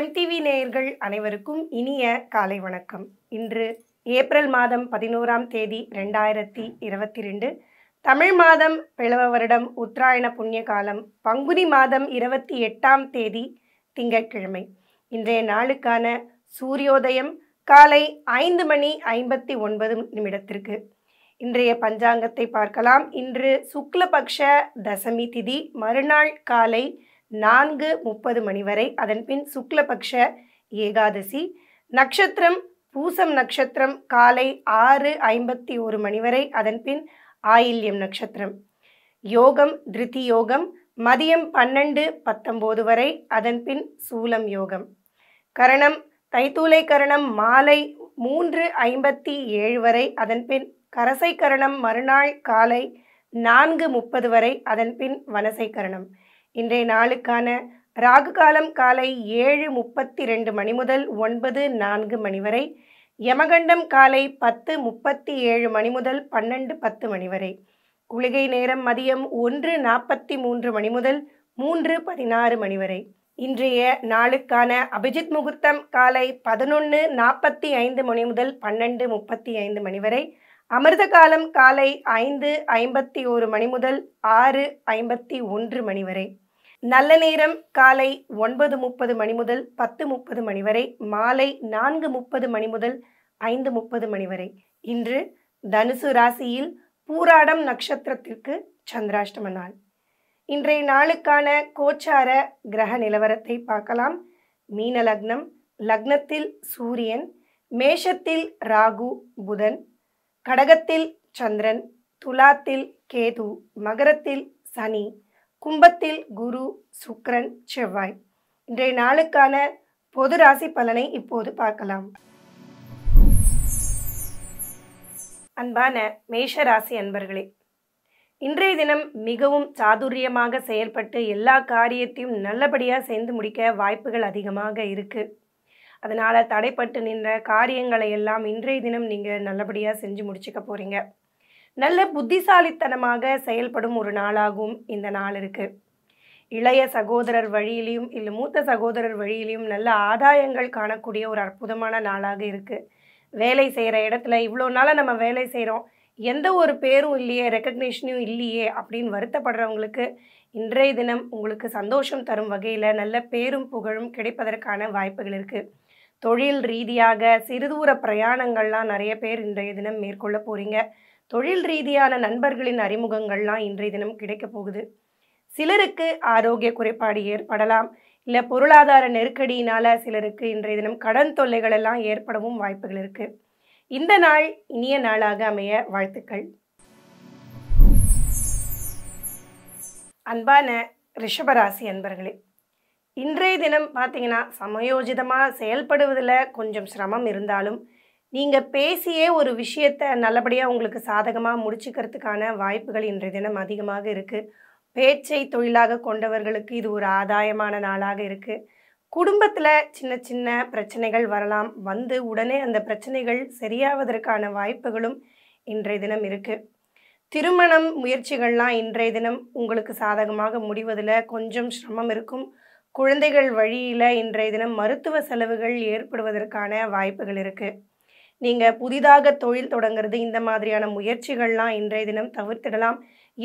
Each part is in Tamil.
எம்டிவி நேயர்கள் அனைவருக்கும் இனிய காலை வணக்கம் இன்று ஏப்ரல் மாதம் பதினோராம் தேதி ரெண்டாயிரத்தி இருபத்தி ரெண்டு தமிழ் மாதம் பிளவ வருடம் உத்தராயண புண்ணிய காலம் பங்குனி மாதம் இருபத்தி எட்டாம் தேதி திங்கட்கிழமை இன்றைய நாளுக்கான சூரியோதயம் காலை ஐந்து மணி ஐம்பத்தி ஒன்பது நிமிடத்திற்கு இன்றைய பஞ்சாங்கத்தை பார்க்கலாம் இன்று சுக்லபக்ஷ தசமி திதி மறுநாள் காலை நான்கு முப்பது மணி வரை அதன்பின் சுக்லபக்ஷ ஏகாதசி நட்சத்திரம் பூசம் நட்சத்திரம் காலை ஆறு ஐம்பத்தி ஒரு மணி வரை அதன்பின் ஆயில்யம் நட்சத்திரம் யோகம் திருத்தி யோகம் மதியம் பன்னெண்டு பத்தொம்போது வரை அதன்பின் சூலம் யோகம் கரணம் தைத்தூலை கரணம் மாலை மூன்று ஐம்பத்தி ஏழு வரை அதன்பின் கரசை கரணம் மறுநாள் காலை நான்கு முப்பது வரை அதன்பின் வனசை கரணம் இன்றைய நாளுக்கான ராகு காலம் காலை ஏழு முப்பத்தி ரெண்டு மணி முதல் ஒன்பது நான்கு மணி வரை யமகண்டம் காலை பத்து முப்பத்தி ஏழு மணி முதல் பன்னெண்டு பத்து மணி வரை குளிகை நேரம் மதியம் ஒன்று நாற்பத்தி மூன்று மணி முதல் மூன்று பதினாறு மணி வரை இன்றைய நாளுக்கான அபிஜித் முகூர்த்தம் காலை பதினொன்று நாற்பத்தி ஐந்து மணி முதல் பன்னெண்டு முப்பத்தி ஐந்து மணி வரை அமிர்த காலம் காலை ஐந்து ஐம்பத்தி ஒரு மணி முதல் ஆறு ஐம்பத்தி ஒன்று மணி வரை நல்ல நேரம் காலை ஒன்பது முப்பது மணி முதல் பத்து முப்பது மணி வரை மாலை நான்கு முப்பது மணி முதல் ஐந்து முப்பது மணி வரை இன்று தனுசு ராசியில் பூராடம் நட்சத்திரத்திற்கு சந்திராஷ்டம நாள் இன்றைய நாளுக்கான கோச்சார கிரக நிலவரத்தை பார்க்கலாம் மீன லக்னம் லக்னத்தில் சூரியன் மேஷத்தில் ராகு புதன் கடகத்தில் சந்திரன் துலாத்தில் கேது மகரத்தில் சனி கும்பத்தில் குரு சுக்ரன் செவ்வாய் இன்றைய நாளுக்கான பொது ராசி பலனை இப்போது பார்க்கலாம் அன்பான மேஷ ராசி அன்பர்களே இன்றைய தினம் மிகவும் சாதுரியமாக செயல்பட்டு எல்லா காரியத்தையும் நல்லபடியாக சேர்ந்து முடிக்க வாய்ப்புகள் அதிகமாக இருக்குது அதனால் தடைப்பட்டு நின்ற காரியங்களை எல்லாம் இன்றைய தினம் நீங்கள் நல்லபடியாக செஞ்சு முடிச்சுக்க போகிறீங்க நல்ல புத்திசாலித்தனமாக செயல்படும் ஒரு நாளாகும் இந்த நாள் இருக்குது இளைய சகோதரர் வழியிலையும் இல்லை மூத்த சகோதரர் வழியிலையும் நல்ல ஆதாயங்கள் காணக்கூடிய ஒரு அற்புதமான நாளாக இருக்குது வேலை செய்கிற இடத்துல இவ்வளோ நாளாக நம்ம வேலை செய்கிறோம் எந்த ஒரு பேரும் இல்லையே ரெக்கக்னேஷனும் இல்லையே அப்படின்னு வருத்தப்படுறவங்களுக்கு இன்றைய தினம் உங்களுக்கு சந்தோஷம் தரும் வகையில் நல்ல பேரும் புகழும் கிடைப்பதற்கான வாய்ப்புகள் இருக்குது தொழில் ரீதியாக சிறு தூர பிரயாணங்கள்லாம் நிறைய பேர் இன்றைய தினம் மேற்கொள்ள போகிறீங்க தொழில் ரீதியான நண்பர்களின் அறிமுகங்கள்லாம் இன்றைய தினம் கிடைக்க போகுது சிலருக்கு ஆரோக்கிய குறைபாடு ஏற்படலாம் இல்லை பொருளாதார நெருக்கடியினால் சிலருக்கு இன்றைய தினம் கடன் தொல்லைகள் எல்லாம் ஏற்படவும் வாய்ப்புகள் இருக்குது இந்த நாள் இனிய நாளாக அமைய வாழ்த்துக்கள் அன்பான ரிஷபராசி அன்பர்களே இன்றைய தினம் பார்த்தீங்கன்னா சமயோஜிதமாக செயல்படுவதில் கொஞ்சம் சிரமம் இருந்தாலும் நீங்கள் பேசியே ஒரு விஷயத்தை நல்லபடியாக உங்களுக்கு சாதகமாக முடிச்சுக்கிறதுக்கான வாய்ப்புகள் இன்றைய தினம் அதிகமாக இருக்குது பேச்சை தொழிலாக கொண்டவர்களுக்கு இது ஒரு ஆதாயமான நாளாக இருக்குது குடும்பத்தில் சின்ன சின்ன பிரச்சனைகள் வரலாம் வந்து உடனே அந்த பிரச்சனைகள் சரியாவதற்கான வாய்ப்புகளும் இன்றைய தினம் இருக்குது திருமணம் முயற்சிகள்லாம் இன்றைய தினம் உங்களுக்கு சாதகமாக முடிவதில் கொஞ்சம் சிரமம் இருக்கும் குழந்தைகள் வழியில் இன்றைய தினம் மருத்துவ செலவுகள் ஏற்படுவதற்கான வாய்ப்புகள் இருக்குது நீங்கள் புதிதாக தொழில் தொடங்குறது இந்த மாதிரியான முயற்சிகள்லாம் இன்றைய தினம் தவிர்த்திடலாம்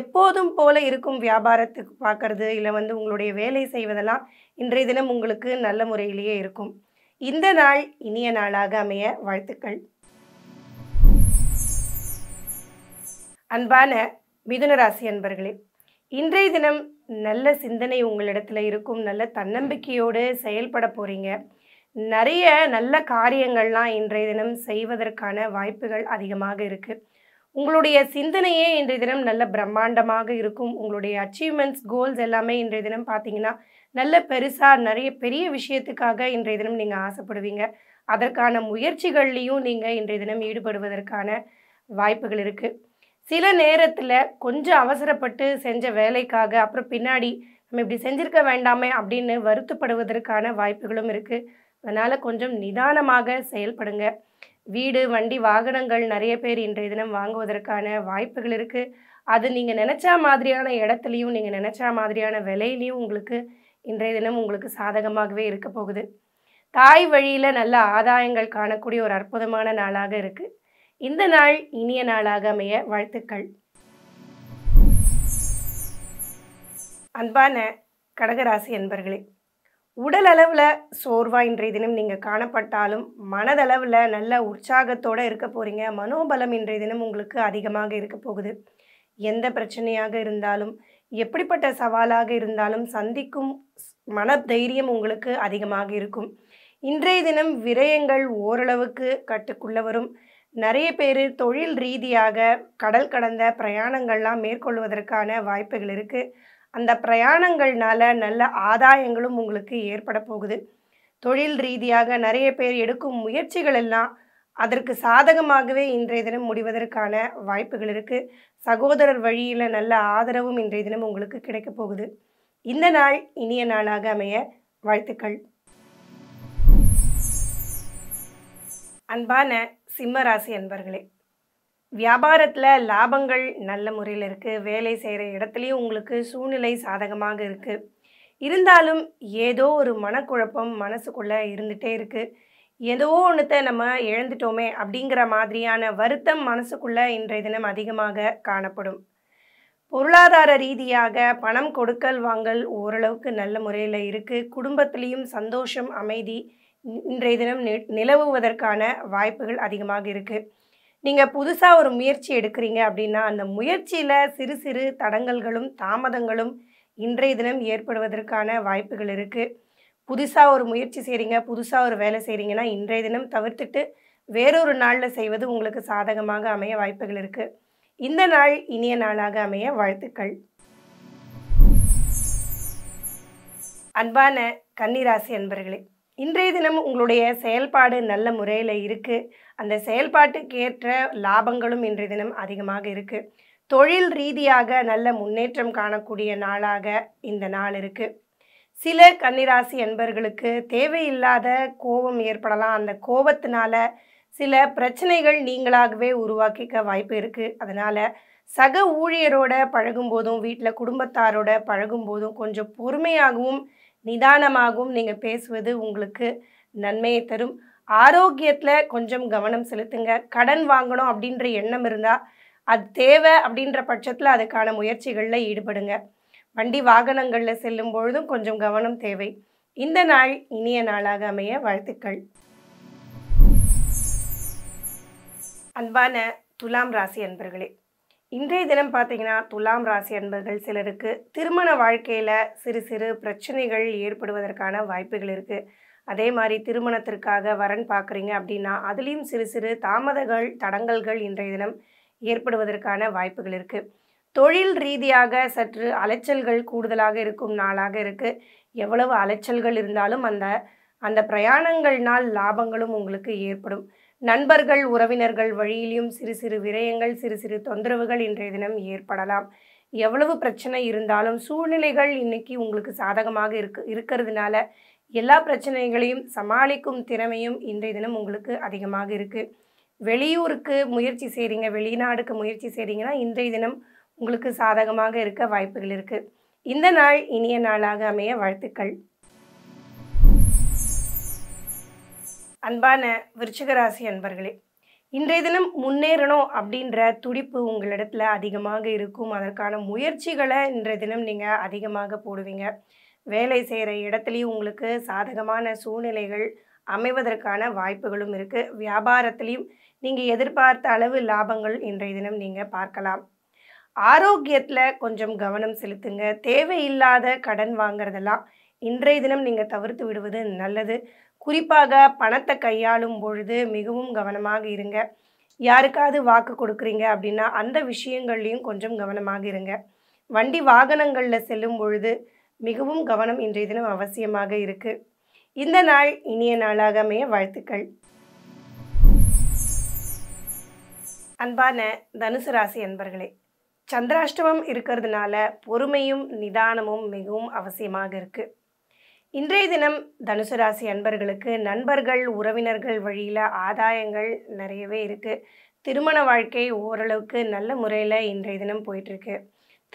எப்போதும் போல இருக்கும் வியாபாரத்துக்கு பார்க்கறது இல்லை வந்து உங்களுடைய வேலை செய்வதெல்லாம் இன்றைய தினம் உங்களுக்கு நல்ல முறையிலேயே இருக்கும் இந்த நாள் இனிய நாளாக அமைய வாழ்த்துக்கள் அன்பான மிதுனராசி அன்பர்களே இன்றைய தினம் நல்ல சிந்தனை உங்களிடத்தில் இருக்கும் நல்ல தன்னம்பிக்கையோடு செயல்பட போகிறீங்க நிறைய நல்ல காரியங்கள்லாம் இன்றைய தினம் செய்வதற்கான வாய்ப்புகள் அதிகமாக இருக்குது உங்களுடைய சிந்தனையே இன்றைய தினம் நல்ல பிரம்மாண்டமாக இருக்கும் உங்களுடைய அச்சீவ்மெண்ட்ஸ் கோல்ஸ் எல்லாமே இன்றைய தினம் பார்த்தீங்கன்னா நல்ல பெருசாக நிறைய பெரிய விஷயத்துக்காக இன்றைய தினம் நீங்கள் ஆசைப்படுவீங்க அதற்கான முயற்சிகள்லேயும் நீங்கள் இன்றைய தினம் ஈடுபடுவதற்கான வாய்ப்புகள் இருக்குது சில நேரத்தில் கொஞ்சம் அவசரப்பட்டு செஞ்ச வேலைக்காக அப்புறம் பின்னாடி நம்ம இப்படி செஞ்சுருக்க வேண்டாமே அப்படின்னு வருத்தப்படுவதற்கான வாய்ப்புகளும் இருக்குது அதனால் கொஞ்சம் நிதானமாக செயல்படுங்க வீடு வண்டி வாகனங்கள் நிறைய பேர் இன்றைய தினம் வாங்குவதற்கான வாய்ப்புகள் இருக்குது அது நீங்கள் நினச்சா மாதிரியான இடத்துலையும் நீங்கள் நினச்சா மாதிரியான விலையிலையும் உங்களுக்கு இன்றைய தினம் உங்களுக்கு சாதகமாகவே இருக்க போகுது தாய் வழியில் நல்ல ஆதாயங்கள் காணக்கூடிய ஒரு அற்புதமான நாளாக இருக்குது இந்த நாள் இனிய நாளாக அமைய வாழ்த்துக்கள் அன்பான கடகராசி அன்பர்களே உடல் அளவில் சோர்வாக இன்றைய தினம் நீங்கள் காணப்பட்டாலும் மனதளவில் நல்ல உற்சாகத்தோடு இருக்க போகிறீங்க மனோபலம் இன்றைய தினம் உங்களுக்கு அதிகமாக இருக்க போகுது எந்த பிரச்சனையாக இருந்தாலும் எப்படிப்பட்ட சவாலாக இருந்தாலும் சந்திக்கும் மன தைரியம் உங்களுக்கு அதிகமாக இருக்கும் இன்றைய தினம் விரயங்கள் ஓரளவுக்கு கட்டுக்குள்ள வரும் நிறைய பேர் தொழில் ரீதியாக கடல் கடந்த பிரயாணங்கள்லாம் மேற்கொள்வதற்கான வாய்ப்புகள் இருக்குது அந்த பிரயாணங்கள்னால நல்ல ஆதாயங்களும் உங்களுக்கு ஏற்பட போகுது தொழில் ரீதியாக நிறைய பேர் எடுக்கும் முயற்சிகள் எல்லாம் அதற்கு சாதகமாகவே இன்றைய தினம் முடிவதற்கான வாய்ப்புகள் இருக்குது சகோதரர் வழியில் நல்ல ஆதரவும் இன்றைய தினம் உங்களுக்கு கிடைக்க போகுது இந்த நாள் இனிய நாளாக அமைய வாழ்த்துக்கள் அன்பான சிம்மராசி அன்பர்களே வியாபாரத்தில் லாபங்கள் நல்ல முறையில் இருக்குது வேலை செய்கிற இடத்துலையும் உங்களுக்கு சூழ்நிலை சாதகமாக இருக்குது இருந்தாலும் ஏதோ ஒரு மனக்குழப்பம் மனசுக்குள்ளே இருந்துகிட்டே இருக்குது ஏதோ ஒன்றுத்தை நம்ம இழந்துட்டோமே அப்படிங்கிற மாதிரியான வருத்தம் மனசுக்குள்ளே இன்றைய தினம் அதிகமாக காணப்படும் பொருளாதார ரீதியாக பணம் கொடுக்கல் வாங்கல் ஓரளவுக்கு நல்ல முறையில் இருக்குது குடும்பத்துலேயும் சந்தோஷம் அமைதி இன்றைய தினம் நிலவுவதற்கான வாய்ப்புகள் அதிகமாக இருக்குது நீங்கள் புதுசாக ஒரு முயற்சி எடுக்கிறீங்க அப்படின்னா அந்த முயற்சியில் சிறு சிறு தடங்கல்களும் தாமதங்களும் இன்றைய தினம் ஏற்படுவதற்கான வாய்ப்புகள் இருக்குது புதுசாக ஒரு முயற்சி செய்கிறீங்க புதுசாக ஒரு வேலை செய்கிறீங்கன்னா இன்றைய தினம் தவிர்த்துட்டு வேறொரு நாளில் செய்வது உங்களுக்கு சாதகமாக அமைய வாய்ப்புகள் இருக்குது இந்த நாள் இனிய நாளாக அமைய வாழ்த்துக்கள் அன்பான கன்னிராசி அன்பர்களே இன்றைய தினம் உங்களுடைய செயல்பாடு நல்ல முறையில் இருக்குது அந்த செயல்பாட்டுக்கு ஏற்ற லாபங்களும் இன்றைய தினம் அதிகமாக இருக்குது தொழில் ரீதியாக நல்ல முன்னேற்றம் காணக்கூடிய நாளாக இந்த நாள் இருக்குது சில கன்னிராசி அன்பர்களுக்கு தேவையில்லாத கோபம் ஏற்படலாம் அந்த கோபத்தினால சில பிரச்சனைகள் நீங்களாகவே உருவாக்கிக்க வாய்ப்பு இருக்குது அதனால் சக ஊழியரோட பழகும்போதும் வீட்டில் குடும்பத்தாரோட பழகும்போதும் கொஞ்சம் பொறுமையாகவும் நிதானமாகவும் நீங்கள் பேசுவது உங்களுக்கு நன்மையை தரும் ஆரோக்கியத்தில் கொஞ்சம் கவனம் செலுத்துங்க கடன் வாங்கணும் அப்படின்ற எண்ணம் இருந்தால் அது தேவை அப்படின்ற பட்சத்தில் அதுக்கான முயற்சிகளில் ஈடுபடுங்க வண்டி வாகனங்களில் செல்லும் பொழுதும் கொஞ்சம் கவனம் தேவை இந்த நாள் இனிய நாளாக அமைய வாழ்த்துக்கள் அன்பான துலாம் ராசி அன்பர்களே இன்றைய தினம் பார்த்தீங்கன்னா துலாம் ராசி அன்பர்கள் சிலருக்கு திருமண வாழ்க்கையில் சிறு சிறு பிரச்சனைகள் ஏற்படுவதற்கான வாய்ப்புகள் இருக்குது அதே மாதிரி திருமணத்திற்காக வரன் பார்க்குறீங்க அப்படின்னா அதுலேயும் சிறு சிறு தாமதங்கள் தடங்கல்கள் இன்றைய தினம் ஏற்படுவதற்கான வாய்ப்புகள் இருக்குது தொழில் ரீதியாக சற்று அலைச்சல்கள் கூடுதலாக இருக்கும் நாளாக இருக்குது எவ்வளவு அலைச்சல்கள் இருந்தாலும் அந்த அந்த பிரயாணங்கள்னால் லாபங்களும் உங்களுக்கு ஏற்படும் நண்பர்கள் உறவினர்கள் வழியிலும் சிறு சிறு விரயங்கள் சிறு சிறு தொந்தரவுகள் இன்றைய தினம் ஏற்படலாம் எவ்வளவு பிரச்சனை இருந்தாலும் சூழ்நிலைகள் இன்னைக்கு உங்களுக்கு சாதகமாக இருக்கு இருக்கிறதுனால எல்லா பிரச்சனைகளையும் சமாளிக்கும் திறமையும் இன்றைய தினம் உங்களுக்கு அதிகமாக இருக்கு வெளியூருக்கு முயற்சி செய்கிறீங்க வெளிநாடுக்கு முயற்சி செய்கிறீங்கன்னா இன்றைய தினம் உங்களுக்கு சாதகமாக இருக்க வாய்ப்புகள் இருக்குது இந்த நாள் இனிய நாளாக அமைய வாழ்த்துக்கள் அன்பான விருச்சிகராசி அன்பர்களே இன்றைய தினம் முன்னேறணும் அப்படின்ற துடிப்பு உங்களிடத்துல அதிகமாக இருக்கும் அதற்கான முயற்சிகளை இன்றைய தினம் நீங்கள் அதிகமாக போடுவீங்க வேலை செய்கிற இடத்துலையும் உங்களுக்கு சாதகமான சூழ்நிலைகள் அமைவதற்கான வாய்ப்புகளும் இருக்குது வியாபாரத்திலையும் நீங்கள் எதிர்பார்த்த அளவு லாபங்கள் இன்றைய தினம் நீங்கள் பார்க்கலாம் ஆரோக்கியத்தில் கொஞ்சம் கவனம் செலுத்துங்க தேவையில்லாத கடன் வாங்குறதெல்லாம் இன்றைய தினம் நீங்கள் தவிர்த்து விடுவது நல்லது குறிப்பாக பணத்தை கையாளும் பொழுது மிகவும் கவனமாக இருங்க யாருக்காவது வாக்கு கொடுக்குறீங்க அப்படின்னா அந்த விஷயங்கள்லையும் கொஞ்சம் கவனமாக இருங்க வண்டி வாகனங்களில் செல்லும் பொழுது மிகவும் கவனம் இன்றைய தினம் அவசியமாக இருக்குது இந்த நாள் இனிய நாளாக அமைய வாழ்த்துக்கள் அன்பான தனுசு ராசி அன்பர்களே சந்திராஷ்டமம் இருக்கிறதுனால பொறுமையும் நிதானமும் மிகவும் அவசியமாக இருக்குது இன்றைய தினம் தனுசு ராசி அன்பர்களுக்கு நண்பர்கள் உறவினர்கள் வழியில் ஆதாயங்கள் நிறையவே இருக்குது திருமண வாழ்க்கை ஓரளவுக்கு நல்ல முறையில் இன்றைய தினம் போயிட்டுருக்கு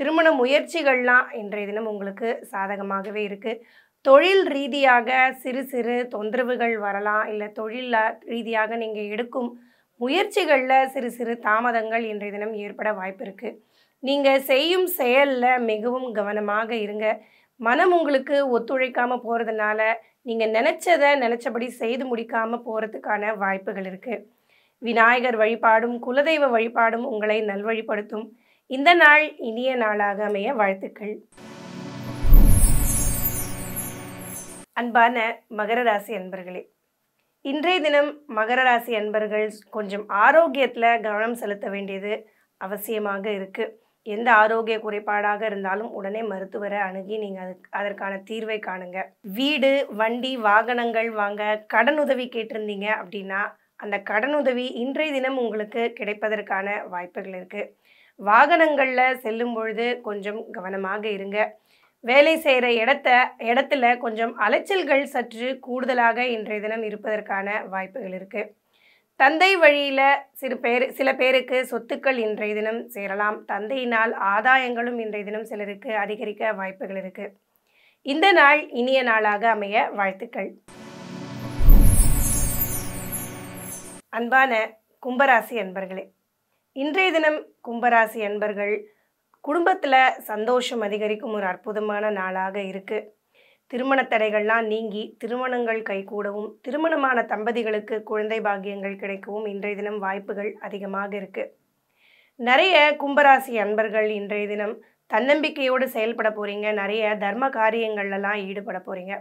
திருமண முயற்சிகள்லாம் இன்றைய தினம் உங்களுக்கு சாதகமாகவே இருக்குது தொழில் ரீதியாக சிறு சிறு தொந்தரவுகள் வரலாம் இல்லை தொழில் ரீதியாக நீங்கள் எடுக்கும் முயற்சிகளில் சிறு சிறு தாமதங்கள் இன்றைய தினம் ஏற்பட வாய்ப்பு இருக்குது நீங்கள் செய்யும் செயலில் மிகவும் கவனமாக இருங்க மனம் உங்களுக்கு ஒத்துழைக்காமல் போகிறதுனால நீங்கள் நினச்சதை நினச்சபடி செய்து முடிக்காமல் போகிறதுக்கான வாய்ப்புகள் இருக்குது விநாயகர் வழிபாடும் குலதெய்வ வழிபாடும் உங்களை நல்வழிப்படுத்தும் இந்த நாள் இனிய நாளாக அமைய வாழ்த்துக்கள் அன்பான மகர ராசி அன்பர்களே இன்றைய தினம் மகர ராசி அன்பர்கள் கொஞ்சம் ஆரோக்கியத்தில் கவனம் செலுத்த வேண்டியது அவசியமாக இருக்குது எந்த ஆரோக்கிய குறைபாடாக இருந்தாலும் உடனே மருத்துவரை அணுகி நீங்கள் அது அதற்கான தீர்வை காணுங்க வீடு வண்டி வாகனங்கள் வாங்க கடனுதவி கேட்டிருந்தீங்க அப்படின்னா அந்த கடனுதவி இன்றைய தினம் உங்களுக்கு கிடைப்பதற்கான வாய்ப்புகள் இருக்குது வாகனங்களில் செல்லும் பொழுது கொஞ்சம் கவனமாக இருங்க வேலை செய்கிற இடத்த இடத்துல கொஞ்சம் அலைச்சல்கள் சற்று கூடுதலாக இன்றைய தினம் இருப்பதற்கான வாய்ப்புகள் இருக்குது தந்தை வழியில் சிறு பேர் சில பேருக்கு சொத்துக்கள் இன்றைய தினம் சேரலாம் தந்தையினால் ஆதாயங்களும் இன்றைய தினம் சிலருக்கு அதிகரிக்க வாய்ப்புகள் இருக்குது இந்த நாள் இனிய நாளாக அமைய வாழ்த்துக்கள் அன்பான கும்பராசி அன்பர்களே இன்றைய தினம் கும்பராசி அன்பர்கள் குடும்பத்தில் சந்தோஷம் அதிகரிக்கும் ஒரு அற்புதமான நாளாக இருக்குது திருமண தடைகள்லாம் நீங்கி திருமணங்கள் கைகூடவும் திருமணமான தம்பதிகளுக்கு குழந்தை பாக்கியங்கள் கிடைக்கவும் இன்றைய தினம் வாய்ப்புகள் அதிகமாக இருக்குது நிறைய கும்பராசி அன்பர்கள் இன்றைய தினம் தன்னம்பிக்கையோடு செயல்பட போகிறீங்க நிறைய தர்ம காரியங்கள்லாம் ஈடுபட போகிறீங்க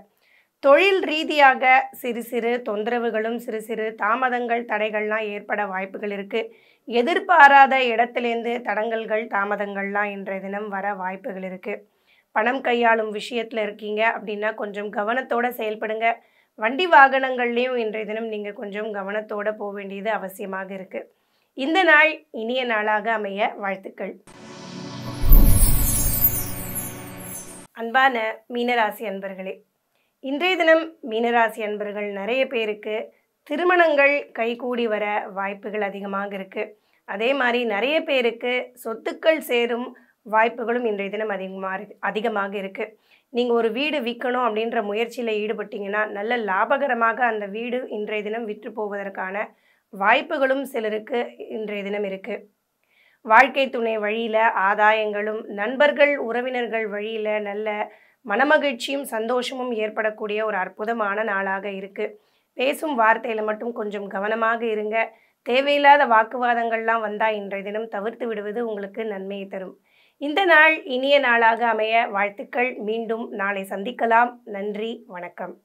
தொழில் ரீதியாக சிறு சிறு தொந்தரவுகளும் சிறு சிறு தாமதங்கள் தடைகள்லாம் ஏற்பட வாய்ப்புகள் இருக்குது எதிர்பாராத இடத்துலேருந்து தடங்கல்கள் தாமதங்கள்லாம் இன்றைய தினம் வர வாய்ப்புகள் இருக்குது பணம் கையாளும் விஷயத்தில் இருக்கீங்க அப்படின்னா கொஞ்சம் கவனத்தோடு செயல்படுங்க வண்டி வாகனங்கள்லேயும் இன்றைய தினம் நீங்கள் கொஞ்சம் கவனத்தோடு போக வேண்டியது அவசியமாக இருக்குது இந்த நாள் இனிய நாளாக அமைய வாழ்த்துக்கள் அன்பான மீனராசி அன்பர்களே இன்றைய தினம் மீனராசி அன்பர்கள் நிறைய பேருக்கு திருமணங்கள் கைகூடி வர வாய்ப்புகள் அதிகமாக இருக்குது அதே மாதிரி நிறைய பேருக்கு சொத்துக்கள் சேரும் வாய்ப்புகளும் இன்றைய தினம் அதிகமாக அதிகமாக இருக்குது நீங்கள் ஒரு வீடு விற்கணும் அப்படின்ற முயற்சியில் ஈடுபட்டிங்கன்னா நல்ல லாபகரமாக அந்த வீடு இன்றைய தினம் விற்று போவதற்கான வாய்ப்புகளும் சிலருக்கு இன்றைய தினம் இருக்குது வாழ்க்கை துணை வழியில் ஆதாயங்களும் நண்பர்கள் உறவினர்கள் வழியில் நல்ல மனமகிழ்ச்சியும் சந்தோஷமும் ஏற்படக்கூடிய ஒரு அற்புதமான நாளாக இருக்குது பேசும் வார்த்தையில் மட்டும் கொஞ்சம் கவனமாக இருங்க தேவையில்லாத வாக்குவாதங்கள்லாம் வந்தால் இன்றைய தினம் தவிர்த்து விடுவது உங்களுக்கு நன்மையை தரும் இந்த நாள் இனிய நாளாக அமைய வாழ்த்துக்கள் மீண்டும் நாளை சந்திக்கலாம் நன்றி வணக்கம்